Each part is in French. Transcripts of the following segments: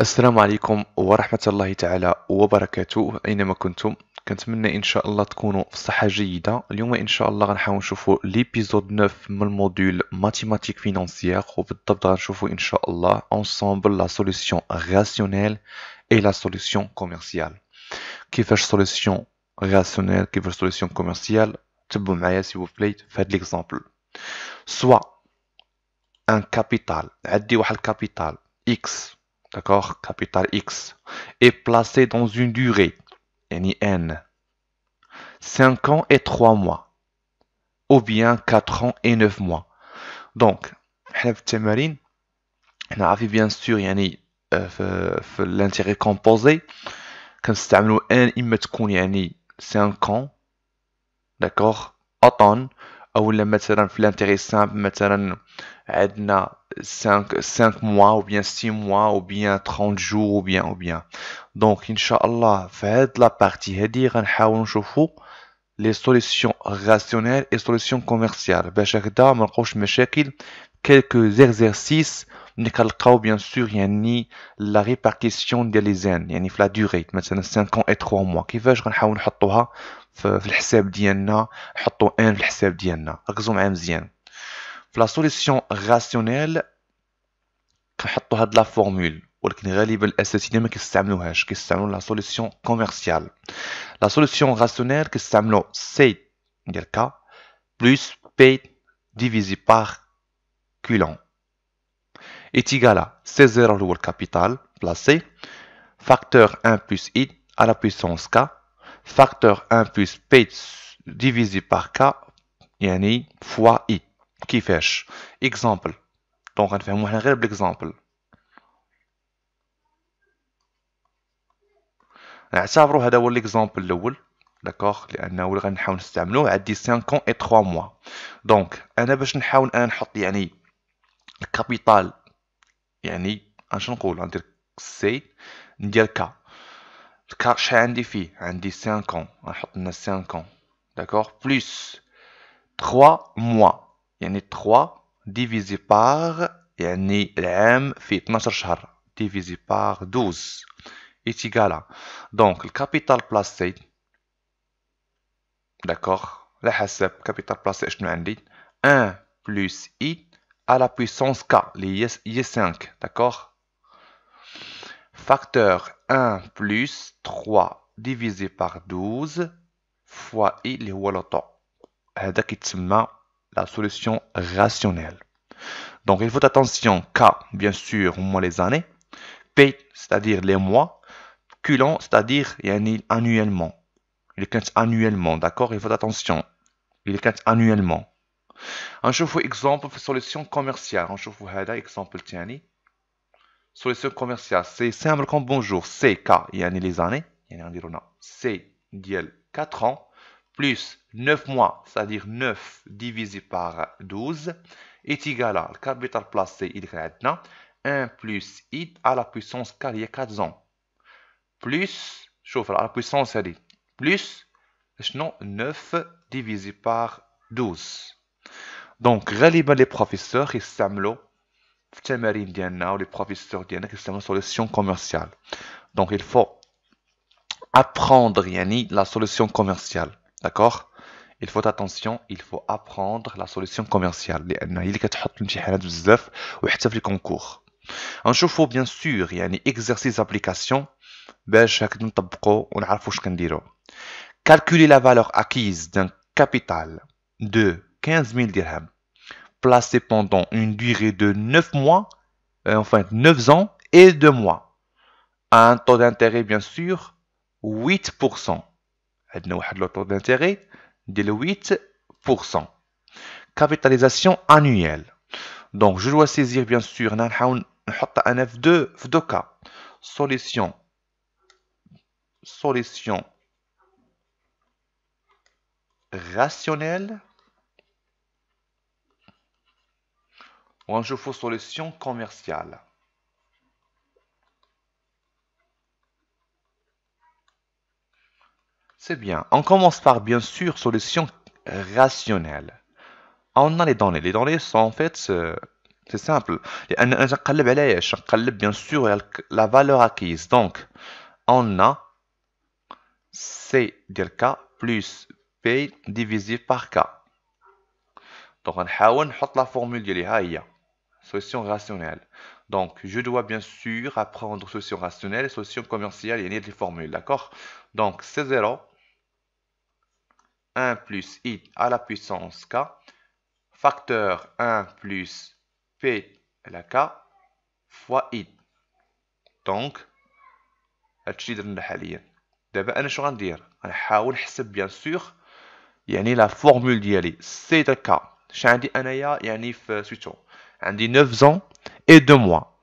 السلام عليكم ورحمة الله تعالى وبركاته أينما كنتم كنتمنى إن شاء الله تكونوا في صحة جيدة اليوم إن شاء الله غنحاول نشوفوا ليبيزود 9 من الموديول ماتيماتيك فينانسيير وبالضبط غنشوفوا إن شاء الله أنسامبل لا سوليسيون غاسيونيل إي لا سوليسيون كوميرسيال كيفاش سوليسيون غاسيونيل كيفاش سوليسيون كوميرسيال تبعوا معايا سي بليت في هاد ليكزامبل سوا ان كابيتال عندي واحد الكابيتال اكس d'accord, capital X, est placé dans une durée, N, 5 ans et 3 mois, ou bien 4 ans et 9 mois. Donc, on a bien sûr يعني, euh, l'intérêt composé, comme si N, il 5 ans, d'accord, automne, ou l'intérêt simple, مثلا Edna 5, 5 mois ou bien 6 mois ou bien 30 jours ou bien ou bien donc inshallah fait la partie et dire les solutions rationnelles et solutions commerciales quelques exercices bien sûr il y a la répartition des les années il y a la durée maintenant 5 ans et 3 mois qui veut je vais faire un حطوا ان في الحساب ديالنا la solution rationnelle, je la formule, mais la solution commerciale. La solution rationnelle, c'est C, plus P divisé par Q. C'est égal à C0, le capital placé, facteur 1 plus I, à la puissance K, facteur 1 plus P divisé par K, qui fois I. Qui fait-ce Exemple. Donc, on va un exemple. On va savoir où est l'exemple exemple. D'accord Parce qu'on va essayer d'utiliser. Il a 5 ans et 3 mois. Donc, on va essayer de mettre le capital. On va dire le C. On va dire le K. Le K, qu'est-ce que j'ai J'ai 5 ans. On va mettre 5 ans. D'accord Plus 3 mois. يعني 3 divisé par le m 12 divisé par 12 égal donc le capital placé d'accord le capital placé 1 plus i à la puissance k اللي 5 d'accord facteur 1 plus 3 divisé par 12 fois i اللي le temps la solution rationnelle. Donc, il faut attention K, bien sûr, moins les années, P, c'est-à-dire les mois, q cest c'est-à-dire annuellement. Il est annuellement, d'accord Il faut attention. Il est annuellement. Un chauffe exemple solution commerciale. Un chauffe exemple tiens. Solution commerciale, c'est simple comme bonjour. K, il y a les années. Il y a C, 4 ans plus 9 mois, c'est-à-dire 9 divisé par 12, est égal à, le capital placé, il est 1 plus i à la puissance 4 ans. plus, chauffe à la puissance, c'est-à-dire plus, sinon 9 divisé par 12. Donc, réellement, les professeurs ils في les ديالنا qui ديالنا la solution commerciale. Donc, il faut apprendre la solution commerciale. D'accord il faut attention, il faut apprendre la solution commerciale لأن هي bien sûr الامتحانات بزاف في الكونكور calculer la valeur acquise d'un capital de 15 000 dirhams placé pendant une durée de 9 mois euh, enfin 9 ans et 2 mois un taux d'intérêt bien sûr 8% le taux d'intérêt de 8% capitalisation annuelle donc je dois saisir bien sûr un F2 F2 solution solution rationnelle ou une solution commerciale C'est bien. On commence par, bien sûr, solution rationnelle. On a les données. Les données sont en fait... c'est simple. bien sûr la valeur acquise. Donc, on a C K plus P divisé par K. Donc, on va la formule de solution rationnelle. Donc, je dois bien sûr apprendre solution rationnelle et solution commerciale et les formules, d'accord Donc, C0 1 plus i à la puissance k, facteur 1 plus p la k fois i. Donc, D'abord, je vais dire, je dire, bien sûr la formule diali C'est le cas. Je dis dire, je vais 9 ans et 2 mois.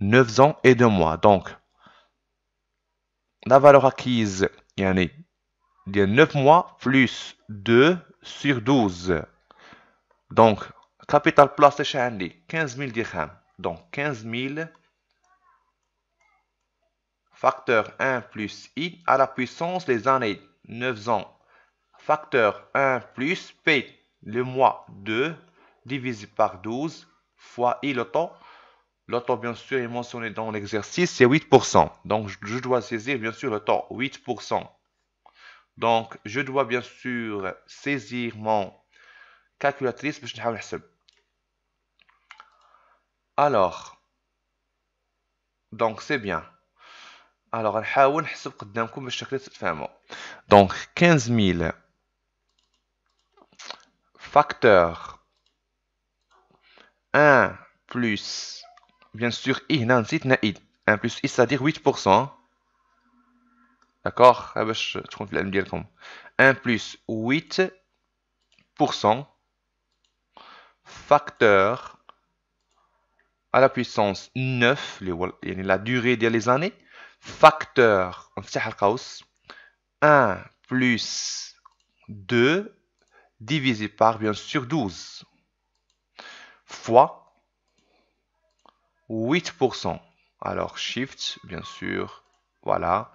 9 ans et 2 mois. Donc, la valeur acquise, il y a 9 mois plus 2 sur 12. Donc, capital place de 15 000 dirhams. Donc, 15 000 facteur 1 plus i à la puissance les années 9 ans. Facteur 1 plus p le mois 2 divisé par 12 fois i le temps. Le temps, bien sûr, est mentionné dans l'exercice, c'est 8%. Donc, je dois saisir, bien sûr, le temps, 8%. Donc, je dois bien sûr saisir mon calculatrice Alors, donc c'est bien. Alors, donc que vous vous Donc 000 facteur 1 plus bien sûr i non 1 plus i c'est-à-dire 8% D'accord 1 ah, bah, plus 8% facteur à la puissance 9 la durée des les années facteur 1 plus 2 divisé par bien sûr 12 fois 8%. Alors shift bien sûr, voilà,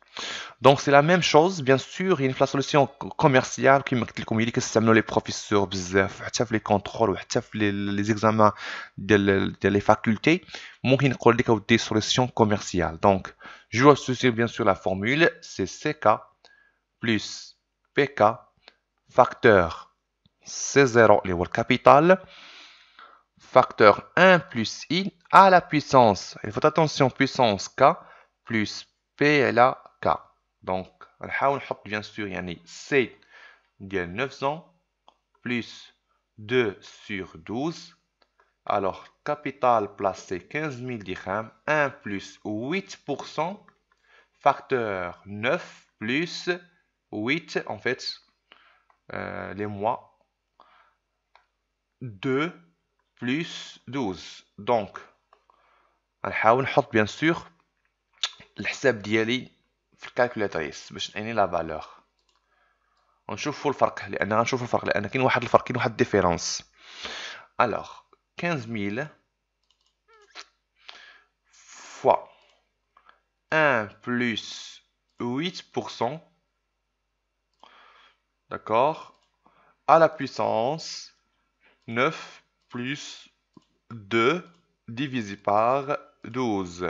Donc, c'est la même chose, bien sûr. Il y a une solution commerciale qui dit que ça les professeurs, les contrôles, les examens de les facultés. Mungkin des solutions commerciales. Donc, je vais associer bien sûr la formule, c'est CK plus PK facteur C0, les capital, facteur 1 plus I à la puissance. Il faut attention, puissance K plus PLAK. Donc, bien sûr bien sûr يعني c'est ديال 900 plus 2 sur 12 alors capital placé 15 000 dirhams 1 plus 8% facteur 9 plus 8 en fait euh, les mois 2 plus 12 donc on va bien sûr le حساب d'IALI. في الكالكولاتريس باش نعيني لا فالور ونشوفوا الفرق لان غنشوفوا الفرق لان كاين واحد الفرق كاين واحد 15000 fois 1 plus 8%, d'accord, à la puissance 9 plus 2 divisé par 12.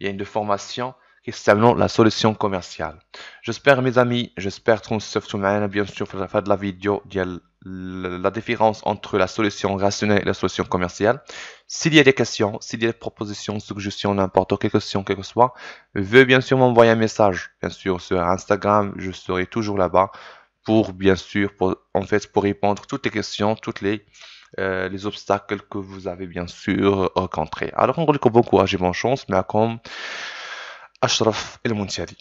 il y a une formation qui s'appelle la solution commerciale. J'espère mes amis, j'espère qu'on se retrouve bien sûr pour la fin de la vidéo la différence entre la solution rationnelle et la solution commerciale. S'il y a des questions, s'il y a des propositions, suggestions, n'importe quelle question, que que soit, veuillez bien sûr m'envoyer un message. Bien sûr, sur Instagram, je serai toujours là-bas pour, bien sûr, pour, en fait, pour répondre à toutes les questions, toutes les, euh, les obstacles que vous avez bien sûr euh, rencontrés. Alors on vous dit bon courage et bonne chance, mais comme Ashraf El Mountiadi.